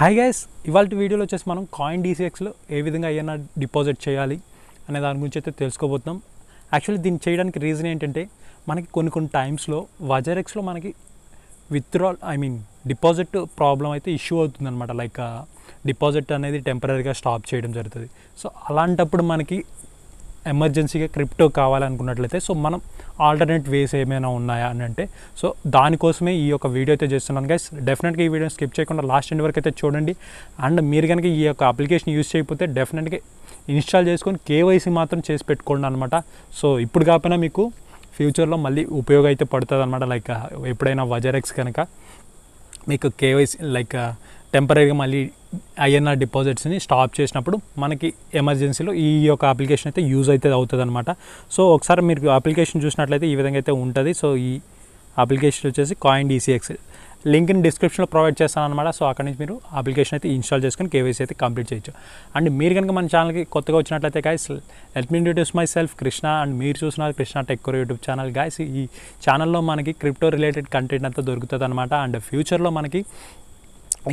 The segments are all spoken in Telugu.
హాయ్ గైస్ ఇవాళ వీడియోలో వచ్చేసి మనం కాయిన్ డీసీఎక్స్లో ఏ విధంగా ఏమైనా డిపాజిట్ చేయాలి అనే దాని గురించి అయితే తెలుసుకోబోతున్నాం యాక్చువల్లీ దీన్ని చేయడానికి రీజన్ ఏంటంటే మనకి కొన్ని కొన్ని టైమ్స్లో వజరెక్స్లో మనకి withdrawal I mean deposit problem అయితే ఇష్యూ అవుతుంది అనమాట లైక్ డిపాజిట్ అనేది టెంపరీగా స్టాప్ చేయడం జరుగుతుంది సో అలాంటప్పుడు మనకి ఎమర్జెన్సీగా క్రిప్టో కావాలనుకున్నట్లయితే సో మనం ఆల్టర్నేట్ వేస్ ఏమైనా ఉన్నాయా అని అంటే సో దానికోసమే ఈ యొక్క వీడియో అయితే చేస్తున్నాను గైస్ డెఫినెట్గా ఈ వీడియో స్కిప్ చేయకుండా లాస్ట్ ఎండ్ వరకు అయితే చూడండి అండ్ మీరు కనుక ఈ యొక్క అప్లికేషన్ యూజ్ చేయకపోతే డెఫినెట్గా ఇన్స్టాల్ చేసుకొని కేవైసీ మాత్రం చేసి పెట్టుకోండి అనమాట సో ఇప్పుడు కాకపోయినా మీకు ఫ్యూచర్లో మళ్ళీ ఉపయోగం అయితే పడుతుంది అనమాట లైక్ ఎప్పుడైనా వజరెక్స్ కనుక మీకు కేవైసీ లైక్ టెంపరీగా మళ్ళీ ఐఎన్ఆర్ డిపాజిట్స్ని స్టాప్ చేసినప్పుడు మనకి ఎమర్జెన్సీలో ఈ యొక్క అప్లికేషన్ అయితే యూజ్ అయితే అవుతుంది అనమాట సో ఒకసారి మీరు అప్లికేషన్ చూసినట్లయితే ఈ విధంగా అయితే ఉంటుంది సో ఈ అప్లికేషన్ వచ్చేసి కాయిన్ డీసీఎక్స్ లింక్ ఇన్ డిస్క్రిప్షన్లో ప్రొవైడ్ చేస్తాను అనమాట సో అక్కడ నుంచి మీరు అప్లికేషన్ అయితే ఇన్స్టాల్ చేసుకుని కేవైసీ అయితే కంప్లీట్ చేయొచ్చు అండ్ మీరు కనుక మన ఛానల్కి కొత్తగా వచ్చినట్లయితే guys let me introduce myself Krishna and మీరు చూసిన Krishna tech YouTube channel guys ఈ ఛానల్లో మనకి క్రిప్టో రిలేటెడ్ కంటెంట్ అంతా దొరుకుతుంది అనమాట అండ్ ఫ్యూచర్లో మనకి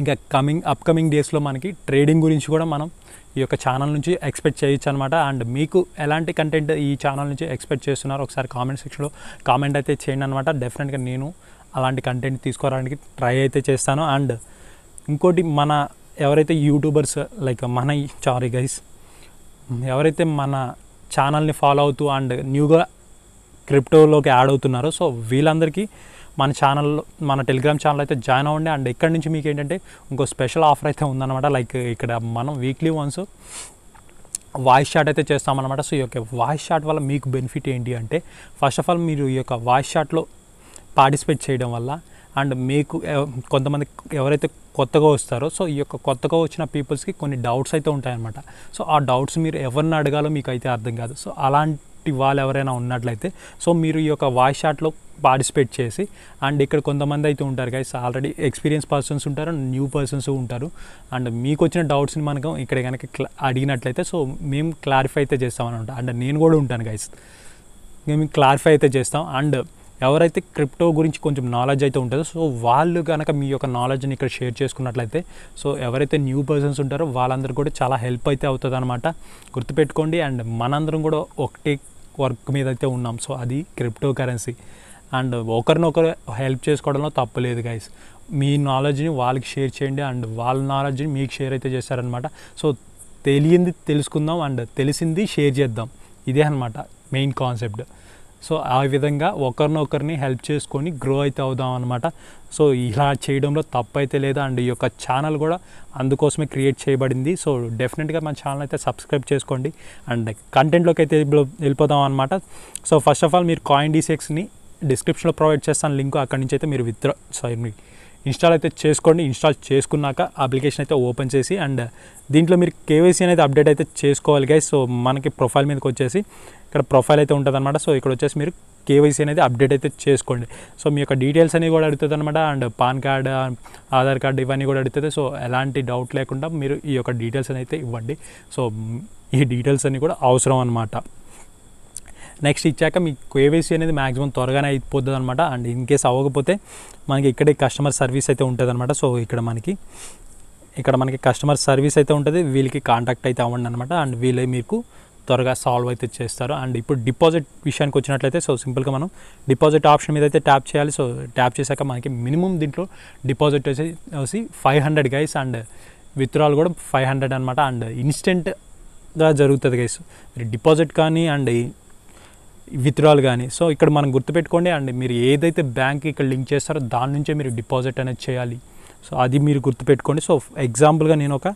ఇంకా కమింగ్ అప్కమింగ్ డేస్లో మనకి ట్రేడింగ్ గురించి కూడా మనం ఈ యొక్క ఛానల్ నుంచి ఎక్స్పెక్ట్ చేయొచ్చు అనమాట అండ్ మీకు ఎలాంటి కంటెంట్ ఈ ఛానల్ నుంచి ఎక్స్పెక్ట్ చేస్తున్నారో ఒకసారి కామెంట్ సెక్షన్లో కామెంట్ అయితే చేయండి అనమాట డెఫినెట్గా నేను అలాంటి కంటెంట్ తీసుకోవడానికి ట్రై అయితే చేస్తాను అండ్ ఇంకోటి మన ఎవరైతే యూట్యూబర్స్ లైక్ మన సారీ గైస్ ఎవరైతే మన ఛానల్ని ఫాలో అవుతూ అండ్ న్యూగా క్రిప్టోలోకి యాడ్ అవుతున్నారో సో వీళ్ళందరికీ మన ఛానల్లో మన టెలిగ్రామ్ ఛానల్ అయితే జాయిన్ అవ్వండి అండ్ ఇక్కడ నుంచి మీకు ఏంటంటే ఇంకో స్పెషల్ ఆఫర్ అయితే ఉందన్నమాట లైక్ ఇక్కడ మనం వీక్లీ వన్స్ వాయిస్ షాట్ అయితే చేస్తామన్నమాట సో ఈ యొక్క వాయిస్ షాట్ వల్ల మీకు బెనిఫిట్ ఏంటి అంటే ఫస్ట్ ఆఫ్ ఆల్ మీరు ఈ యొక్క వాయిస్ షాట్లో పార్టిసిపేట్ చేయడం వల్ల అండ్ మీకు eh, కొంతమంది ఎవరైతే కొత్తగా వస్తారో సో ఈ యొక్క కొత్తగా వచ్చిన పీపుల్స్కి కొన్ని డౌట్స్ అయితే ఉంటాయన్నమాట సో ఆ డౌట్స్ మీరు ఎవరిని అడగాలో మీకు అయితే అర్థం కాదు సో అలాంటి గిఫ్ట్ ఇవ్వాలి ఎవరైనా ఉన్నట్లయితే సో మీరు ఈ యొక్క వాయిస్ షాట్లో పార్టిసిపేట్ చేసి అండ్ ఇక్కడ కొంతమంది అయితే ఉంటారు గైస్ ఆల్రెడీ ఎక్స్పీరియన్స్ పర్సన్స్ ఉంటారు అండ్ న్యూ పర్సన్స్ ఉంటారు అండ్ మీకు వచ్చిన డౌట్స్ని మనకు ఇక్కడ కనుక అడిగినట్లయితే సో మేము క్లారిఫై అయితే అనమాట అండ్ నేను కూడా ఉంటాను గైస్ మేము క్లారిఫై అయితే చేస్తాం అండ్ ఎవరైతే క్రిప్టో గురించి కొంచెం నాలెడ్జ్ అయితే ఉంటుందో సో వాళ్ళు కనుక మీ యొక్క నాలెడ్జ్ని ఇక్కడ షేర్ చేసుకున్నట్లయితే సో ఎవరైతే న్యూ పర్సన్స్ ఉంటారో వాళ్ళందరూ కూడా చాలా హెల్ప్ అయితే అవుతుంది అనమాట గుర్తుపెట్టుకోండి అండ్ మనందరం కూడా ఒకటే వర్క్ మీద అయితే ఉన్నాం సో అది క్రిప్టో కరెన్సీ అండ్ ఒకరినొకరు హెల్ప్ చేసుకోవడంలో తప్పలేదు గైస్ మీ నాలెడ్జ్ని వాళ్ళకి షేర్ చేయండి అండ్ వాళ్ళ నాలెడ్జ్ని మీకు షేర్ అయితే చేస్తారనమాట సో తెలియంది తెలుసుకుందాం అండ్ తెలిసింది షేర్ చేద్దాం ఇదే అనమాట మెయిన్ కాన్సెప్ట్ సో ఆ విధంగా ఒకరినొకరిని హెల్ప్ చేసుకొని గ్రో అయితే అవుదాం అనమాట సో ఇలా చేయడంలో తప్పు అయితే లేదు అండ్ ఈ యొక్క ఛానల్ కూడా అందుకోసమే క్రియేట్ చేయబడింది సో డెఫినెట్గా మన ఛానల్ అయితే సబ్స్క్రైబ్ చేసుకోండి అండ్ కంటెంట్లోకి అయితే వెళ్ళిపోదాం అనమాట సో ఫస్ట్ ఆఫ్ ఆల్ మీరు కాయిన్ డీసెక్స్ని డిస్క్రిప్షన్లో ప్రొవైడ్ చేస్తాను లింక్ అక్కడి నుంచి అయితే మీరు విత్డ్రా సారీ ఇన్స్టాల్ అయితే చేసుకోండి ఇన్స్టాల్ చేసుకున్నాక అప్లికేషన్ అయితే ఓపెన్ చేసి అండ్ దీంట్లో మీరు కేవైసీ అనేది అప్డేట్ అయితే చేసుకోవాలి గాయ సో మనకి ప్రొఫైల్ మీదకి వచ్చేసి ఇక్కడ ప్రొఫైల్ అయితే ఉంటుంది సో ఇక్కడ వచ్చేసి మీరు కేవైసీ అనేది అప్డేట్ అయితే చేసుకోండి సో మీ యొక్క డీటెయిల్స్ అనేవి కూడా అడుగుతుంది అనమాట and pan card Aadhaar card ఇవన్నీ కూడా అడుగుతుంది సో ఎలాంటి డౌట్ లేకుండా మీరు ఈ యొక్క డీటెయిల్స్ అయితే ఇవ్వండి సో ఈ డీటెయిల్స్ అన్నీ కూడా అవసరం అనమాట నెక్స్ట్ ఇచ్చాక మీకు ఏవేసీ అనేది మాక్సిమం త్వరగానే అయిపోతుంది అనమాట అండ్ ఇన్ కేస్ అవ్వకపోతే మనకి ఇక్కడే కస్టమర్ సర్వీస్ అయితే ఉంటుంది అనమాట సో ఇక్కడ మనకి ఇక్కడ మనకి కస్టమర్ సర్వీస్ అయితే ఉంటుంది వీళ్ళకి కాంటాక్ట్ అయితే అవ్వండి అనమాట అండ్ వీళ్ళే మీకు త్వరగా సాల్వ్ అయితే చేస్తారు అండ్ ఇప్పుడు డిపాజిట్ విషయానికి వచ్చినట్లయితే సో సింపుల్గా మనం డిపాజిట్ ఆప్షన్ మీద అయితే ట్యాప్ చేయాలి సో ట్యాప్ చేశాక మనకి మినిమం దీంట్లో డిపాజిట్ వచ్చి five hundred guys and withdrawal కూడా ఫైవ్ హండ్రెడ్ అనమాట అండ్ ఇన్స్టెంట్గా జరుగుతుంది గైస్ మీరు డిపాజిట్ కానీ అండ్ విత్డ్రాల్ కానీ సో ఇక్కడ మనం గుర్తుపెట్టుకోండి అండ్ మీరు ఏదైతే బ్యాంక్ ఇక్కడ లింక్ చేస్తారో దాని నుంచే మీరు డిపాజిట్ అనేది చేయాలి సో అది మీరు గుర్తుపెట్టుకోండి సో ఎగ్జాంపుల్గా నేను ఒక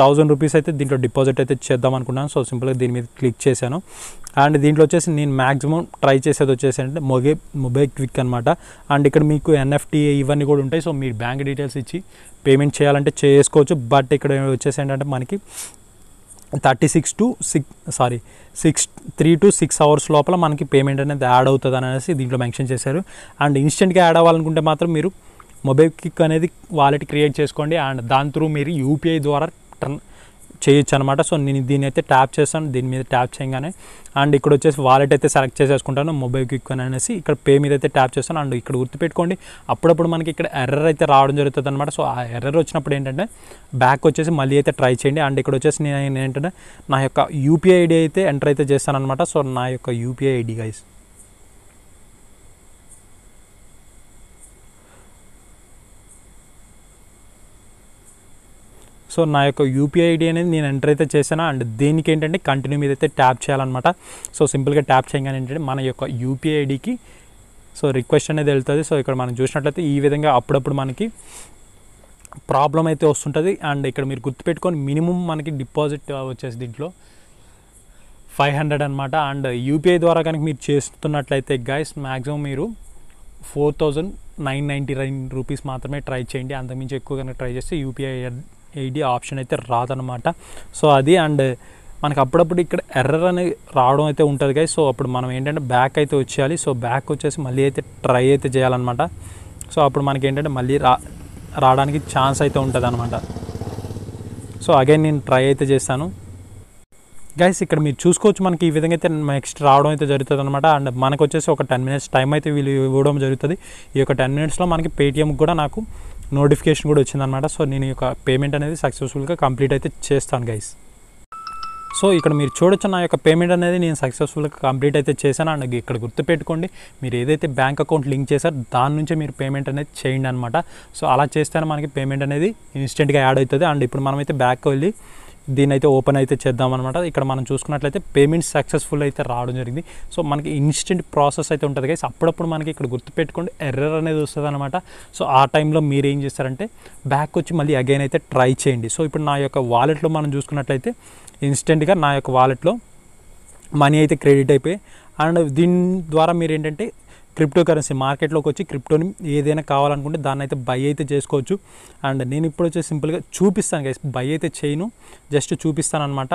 థౌజండ్ రూపీస్ అయితే దీంట్లో డిపాజిట్ అయితే చేద్దాం అనుకున్నాను సో సింపుల్గా దీని మీద క్లిక్ చేశాను అండ్ దీంట్లో వచ్చేసి నేను మ్యాక్సిమం ట్రై చేసేది వచ్చేసి అంటే మొగే మొబైల్ క్విక్ అనమాట అండ్ ఇక్కడ మీకు ఎన్ఎఫ్టీ ఇవన్నీ కూడా ఉంటాయి సో మీరు బ్యాంక్ డీటెయిల్స్ ఇచ్చి పేమెంట్ చేయాలంటే చేసుకోవచ్చు బట్ ఇక్కడ వచ్చేసి ఏంటంటే మనకి thirty six to six sorry six three to six hours లోపల మనకి పేమెంట్ అనేది యాడ్ అవుతుంది అనేసి దీంట్లో మెన్షన్ చేశారు అండ్ ఇన్స్టెంట్గా యాడ్ అవ్వాలనుకుంటే మాత్రం మీరు మొబైల్ క్లిక్ అనేది వాలెట్ క్రియేట్ చేసుకోండి అండ్ దాని త్రూ మీరు యూపీఐ ద్వారా టర్న్ చేయొచ్చు అనమాట సో నేను దీని అయితే ట్యాప్ చేస్తాను దీని మీద ట్యాప్ చేయగానే అండ్ ఇక్కడ వచ్చేసి వాలెట్ అయితే సెలెక్ట్ చేసేసుకుంటాను మొబైల్ క్విక్ అని అనేసి ఇక్కడ పే మీద అయితే ట్యాప్ చేస్తాను అండ్ ఇక్కడ గుర్తుపెట్టుకోండి అప్పుడప్పుడు మనకి ఇక్కడ ఎర్రర్ అయితే రావడం జరుగుతుంది అనమాట సో ఆ ఎర్రర్ వచ్చినప్పుడు ఏంటంటే బ్యాక్ వచ్చేసి మళ్ళీ అయితే ట్రై చేయండి అండ్ ఇక్కడ వచ్చేసి నేను ఏంటంటే నా యొక్క యూపీఐ ఐడి అయితే ఎంటర్ అయితే చేస్తాను అనమాట సో నా యొక్క యూపీఐ ఐడి గైస్ సో నా యొక్క యూపీఐ ఐడి అనేది నేను ఎంటర్ అయితే చేశాను అండ్ దీనికి ఏంటంటే కంటిన్యూ మీద అయితే ట్యాప్ చేయాలన్నమాట సో సింపుల్గా ట్యాప్ చేయగానే ఏంటంటే మన యొక్క యూపీఐ ఐడికి సో రిక్వెస్ట్ అనేది వెళ్తుంది సో ఇక్కడ మనం చూసినట్లయితే ఈ విధంగా అప్పుడప్పుడు మనకి ప్రాబ్లం అయితే వస్తుంటుంది అండ్ ఇక్కడ మీరు గుర్తుపెట్టుకొని మినిమం మనకి డిపాజిట్ వచ్చేసి దీంట్లో ఫైవ్ హండ్రెడ్ అనమాట అండ్ యూపీఐ ద్వారా కనుక మీరు చేస్తున్నట్లయితే గాయస్ మ్యాక్సిమం మీరు four thousand nine ninety nine rupees మాత్రమే ట్రై చేయండి అంతకుమించి ఎక్కువ కనుక ట్రై చేస్తే యూపీఐ ఎయిటీ ఆప్షన్ అయితే రాదనమాట సో అది అండ్ మనకు అప్పుడప్పుడు ఇక్కడ ఎర్రర్ అనేది రావడం అయితే ఉంటుంది కదా సో అప్పుడు మనం ఏంటంటే బ్యాక్ అయితే వచ్చేయాలి సో బ్యాక్ వచ్చేసి మళ్ళీ అయితే ట్రై అయితే చేయాలన్నమాట సో అప్పుడు మనకి ఏంటంటే మళ్ళీ రా రావడానికి ఛాన్స్ అయితే ఉంటుంది అనమాట సో అగైన్ నేను ట్రై అయితే చేస్తాను గైస్ ఇక్కడ మీరు చూసుకోవచ్చు మనకి ఈ విధంగా అయితే నెక్స్ట్ రావడం అయితే జరుగుతుంది అనమాట అండ్ మనకు వచ్చేసి ఒక టెన్ మినిట్స్ టైం అయితే వీళ్ళు ఇవ్వడం జరుగుతుంది ఈ యొక్క టెన్ మినిట్స్లో మనకి పేటిఎం కూడా నాకు నోటిఫికేషన్ కూడా వచ్చిందనమాట సో నేను యొక్క పేమెంట్ అనేది సక్సెస్ఫుల్గా కంప్లీట్ అయితే చేస్తాను గైస్ సో ఇక్కడ మీరు చూడొచ్చు నా యొక్క పేమెంట్ అనేది నేను సక్సెస్ఫుల్గా కంప్లీట్ అయితే చేశాను అండ్ ఇక్కడ గుర్తుపెట్టుకోండి మీరు ఏదైతే బ్యాంక్ అకౌంట్ లింక్ చేశారో దాని నుంచే మీరు పేమెంట్ అనేది చేయండి అనమాట సో అలా చేస్తేనే మనకి పేమెంట్ అనేది ఇన్స్టెంట్గా యాడ్ అవుతుంది అండ్ ఇప్పుడు మనమైతే బ్యాక్ వెళ్ళి దీని అయితే ఓపెన్ అయితే చేద్దాం అనమాట ఇక్కడ మనం చూసుకున్నట్లయితే పేమెంట్ సక్సెస్ఫుల్ అయితే రావడం జరిగింది సో మనకి ఇన్స్టెంట్ ప్రాసెస్ అయితే ఉంటుంది కదా అప్పుడప్పుడు మనకి ఇక్కడ గుర్తుపెట్టుకోండి ఎర్రర్ అనేది వస్తుంది అనమాట సో ఆ టైంలో మీరు ఏం చేస్తారంటే బ్యాక్ వచ్చి మళ్ళీ అగైన్ అయితే ట్రై చేయండి సో ఇప్పుడు నా యొక్క వాలెట్లో మనం చూసుకున్నట్లయితే ఇన్స్టెంట్గా నా యొక్క వాలెట్లో మనీ అయితే క్రెడిట్ అయిపోయి అండ్ దీని ద్వారా మీరు ఏంటంటే క్రిప్టో కరెన్సీ మార్కెట్లోకి వచ్చి క్రిప్టోని ఏదైనా కావాలనుకుంటే దాన్ని అయితే బై అయితే చేసుకోవచ్చు అండ్ నేను ఇప్పుడు వచ్చి సింపుల్గా చూపిస్తాను గైస్ బై అయితే చేయను జస్ట్ చూపిస్తాను అనమాట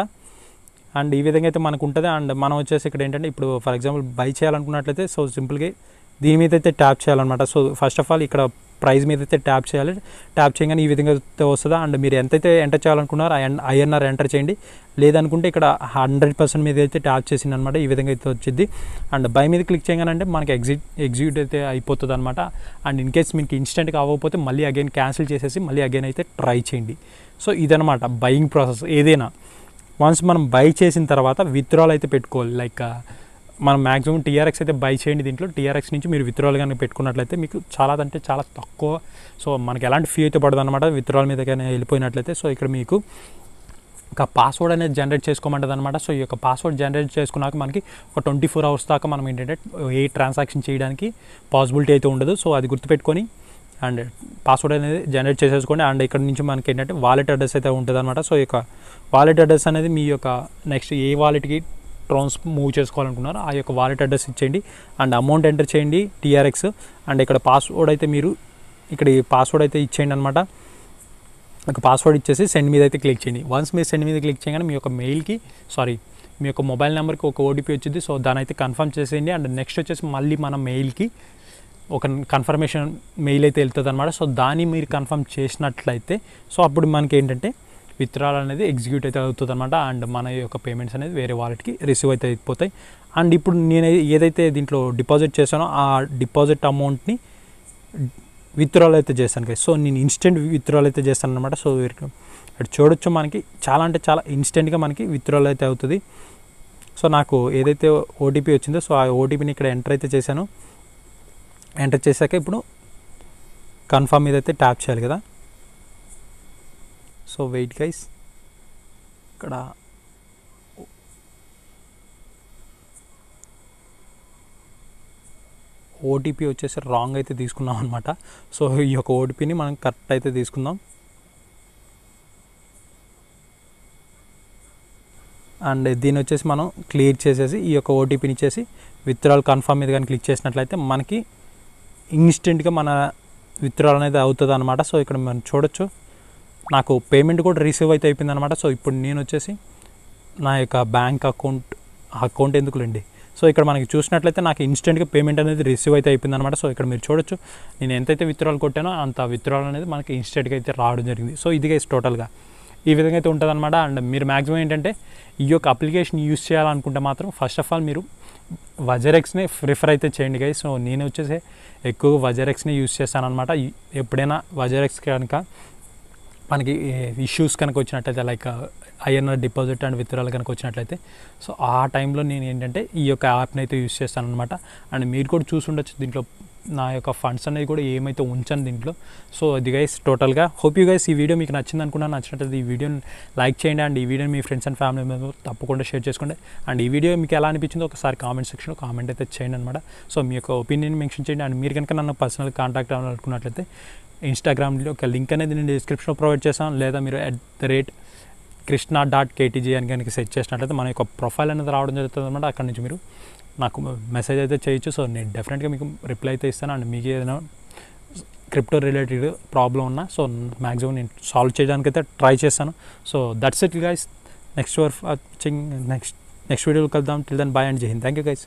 అండ్ ఈ విధంగా అయితే మనకు ఉంటుంది అండ్ మనం వచ్చేసి ఇక్కడ ఏంటంటే ఇప్పుడు ఫర్ ఎగ్జాంపుల్ బై చేయాలనుకున్నట్లయితే సో సింపుల్గా దీని మీద అయితే ట్యాప్ చేయాలన్నమాట సో ఫస్ట్ ఆఫ్ ఆల్ ఇక్కడ ప్రైజ్ మీద అయితే ట్యాప్ చేయాలి ట్యాప్ చేయగానే ఈ విధంగా అయితే వస్తుందా అండ్ మీరు ఎంతైతే ఎంటర్ చేయాలనుకున్నారో ఐఎన్ఆర్ ఎంటర్ చేయండి లేదనుకుంటే ఇక్కడ హండ్రెడ్ పర్సెంట్ మీద అయితే ట్యాప్ చేసింది అనమాట ఈ విధంగా అయితే వచ్చింది అండ్ బై మీద క్లిక్ చేయగానే అంటే మనకి ఎగ్జిట్ ఎగ్జిక్యూట్ అయితే అయిపోతుంది అనమాట అండ్ ఇన్ కేస్ మీకు ఇన్స్టెంట్గా అవ్వకపోతే మళ్ళీ అగైన్ క్యాన్సిల్ చేసేసి మళ్ళీ అగైన్ అయితే ట్రై చేయండి సో ఇదనమాట బయింగ్ ప్రాసెస్ ఏదైనా వన్స్ మనం బై చేసిన తర్వాత విత్డ్రాల్ అయితే పెట్టుకోవాలి లైక్ మనం మాక్సిమం టీఆర్ఎక్స్ అయితే బై చేయండి దీంట్లో టీఆర్ఎక్స్ నుంచి మీరు విత్డ్రాల్ కానీ పెట్టుకున్నట్లయితే మీకు చాలా అంటే చాలా తక్కువ సో మనకి ఎలాంటి ఫీ అయితే పడదు అనమాట విత్డ్రాల్ మీద కానీ వెళ్ళిపోయినట్లయితే సో ఇక్కడ మీకు ఒక పాస్వర్డ్ అనేది జనరేట్ చేసుకోమంటుంది అనమాట సో ఈ యొక్క పాస్వర్డ్ జనరేట్ చేసుకున్నాక మనకి ఒక ట్వంటీ ఫోర్ అవర్స్ దాకా మనం ఏంటంటే ఏ ట్రాన్సాక్షన్ చేయడానికి పాసిబిలిటీ అయితే ఉండదు సో అది గుర్తుపెట్టుకొని అండ్ పాస్వర్డ్ అనేది జనరేట్ చేసేసుకోండి అండ్ ఇక్కడ నుంచి మనకి ఏంటంటే వాలెట్ అడ్రస్ అయితే ఉంటుంది అనమాట సో ఈ యొక్క వాలెట్ అడ్రస్ అనేది మీ యొక్క నెక్స్ట్ ఏ వాలెట్కి ఎలక్ట్రాన్స్ మూవ్ చేసుకోవాలనుకున్నారు ఆ యొక్క వాలెట్ అడ్రస్ ఇచ్చేయండి అండ్ అమౌంట్ ఎంటర్ చేయండి టీఆర్ఎక్స్ అండ్ ఇక్కడ పాస్వర్డ్ అయితే మీరు ఇక్కడ పాస్వర్డ్ అయితే ఇచ్చేయండి అనమాట ఒక పాస్వర్డ్ ఇచ్చేసి సెండ్ మీద అయితే క్లిక్ చేయండి వన్స్ మీరు సెండ్ మీద క్లిక్ చేయగానే మీ యొక్క మెయిల్కి సారీ మీ యొక్క మొబైల్ నెంబర్కి ఒక ఓటీపీ వచ్చింది సో దాని అయితే కన్ఫర్మ్ చేసేయండి అండ్ నెక్స్ట్ వచ్చేసి మళ్ళీ మన మెయిల్కి ఒక కన్ఫర్మేషన్ మెయిల్ అయితే వెళ్తుంది అనమాట సో దాన్ని మీరు కన్ఫర్మ్ చేసినట్లయితే సో అప్పుడు మనకి ఏంటంటే విత్డ్రాల్ అనేది ఎగ్జిక్యూట్ అయితే అవుతుంది అనమాట అండ్ మన యొక్క పేమెంట్స్ అనేది వేరే వాలెట్కి రిసీవ్ అయితే అయిపోతాయి అండ్ ఇప్పుడు నేను ఏదైతే దీంట్లో డిపాజిట్ చేశానో ఆ డిపాజిట్ అమౌంట్ని విత్డ్రాల్ అయితే చేశాను కదా సో నేను ఇన్స్టెంట్ విత్డ్రాల్ అయితే చేస్తాను అనమాట సో ఇక్కడ చూడొచ్చు మనకి చాలా అంటే చాలా ఇన్స్టెంట్గా మనకి విత్డ్రాల్ అయితే అవుతుంది సో నాకు ఏదైతే ఓటీపీ వచ్చిందో సో ఆ ఓటీపీని ఇక్కడ ఎంటర్ అయితే చేశాను ఎంటర్ చేశాక ఇప్పుడు కన్ఫర్మ్ మీద అయితే ట్యాప్ చేయాలి కదా సో వెయిట్ గైస్ ఇక్కడ ఓటీపీ వచ్చేసి రాంగ్ అయితే తీసుకున్నాం అనమాట సో ఈ యొక్క ఓటీపీని మనం కరెక్ట్ అయితే తీసుకుందాం అండ్ దీని వచ్చేసి మనం క్లియర్ చేసేసి ఈ యొక్క ఓటీపీని ఇచ్చేసి విత్డ్రాల్ కన్ఫామ్ మీద కానీ క్లిక్ చేసినట్లయితే మనకి ఇన్స్టెంట్గా మన విత్డ్రాల్ అనేది అవుతుంది అనమాట సో ఇక్కడ మనం చూడొచ్చు నాకు పేమెంట్ కూడా రిసీవ్ అయితే అయిపోయింది అనమాట సో ఇప్పుడు నేను వచ్చేసి నా యొక్క బ్యాంక్ అకౌంట్ అకౌంట్ లేండి సో ఇక్కడ మనకి చూసినట్లయితే నాకు ఇన్స్టెంట్గా పేమెంట్ అనేది రిసీవ్ అయితే అయిపోయింది అనమాట సో ఇక్కడ మీరు చూడొచ్చు నేను ఎంతైతే విత్రాలు కొట్టానో అంత విత్డ్రాల్ అనేది మనకి ఇన్స్టెంట్గా అయితే రావడం జరిగింది సో ఇది గైస్ టోటల్గా ఈ విధంగా అయితే ఉంటుంది అనమాట అండ్ మీరు మ్యాక్సిమం ఏంటంటే ఈ యొక్క అప్లికేషన్ యూస్ చేయాలనుకుంటే మాత్రం ఫస్ట్ ఆఫ్ ఆల్ మీరు వజరెక్స్ని ప్రిఫర్ అయితే చేయండి గైస్ సో నేను వచ్చేసి ఎక్కువ వజరెక్స్ని యూస్ అనమాట ఎప్పుడైనా వజరెక్స్ కనుక మనకి ఇష్యూస్ కనుక వచ్చినట్లయితే like INR deposit and withdrawal కనుక వచ్చినట్లయితే సో ఆ టైంలో నేను ఏంటంటే ఈ యొక్క యాప్ని అయితే యూస్ చేస్తాను అనమాట అండ్ మీరు కూడా చూసుండొచ్చు దీంట్లో నా యొక్క ఫండ్స్ అనేది కూడా ఏమైతే ఉంచాను దీంట్లో సో అది గైస్ టోటల్గా హోప్ యూ గైస్ ఈ వీడియో మీకు నచ్చింది అనుకున్నా నచ్చినట్లయితే ఈ వీడియోని లైక్ చేయండి అండ్ ఈ వీడియోని మీ ఫ్రెండ్స్ అండ్ ఫ్యామిలీ మెంబర్స్ తప్పకుండా షేర్ చేసుకోండి అండ్ ఈ వీడియో మీకు ఎలా అనిపించిందో ఒకసారి కామెంట్ సెక్షన్లో కామెంట్ అయితే చేయండి అనమాట సో మీ యొక్క ఒపీనియన్ మెన్షన్ చేయండి అండ్ మీరు కనుక నన్ను పర్సనల్ కాంటాక్ట్ అవ్వాలనుకున్నట్లయితే ఇన్స్టాగ్రామ్లో ఒక లింక్ అనేది నేను డిస్క్రిప్షన్లో ప్రొవైడ్ చేస్తాను లేదా మీరు at the rate Krishna dot KTG అని కనుక సెట్ చేసినట్లయితే మన యొక్క ప్రొఫైల్ అనేది రావడం జరుగుతుంది అనమాట అక్కడ నుంచి మీరు నాకు మెసేజ్ అయితే చేయొచ్చు సో నేను డెఫినెట్గా మీకు రిప్లై అయితే ఇస్తాను అండ్ మీకు ఏదైనా క్రిప్టో రిలేటెడ్ ప్రాబ్లం ఉన్నా సో మ్యాక్సిమం నేను సాల్వ్ చేయడానికి అయితే ట్రై చేస్తాను so that's it guys next work next next వీడియోలో కలుద్దాం టిల్ దెన్ బాయ్ అండ్ జై హింద్ థ్యాంక్ యూ గైస్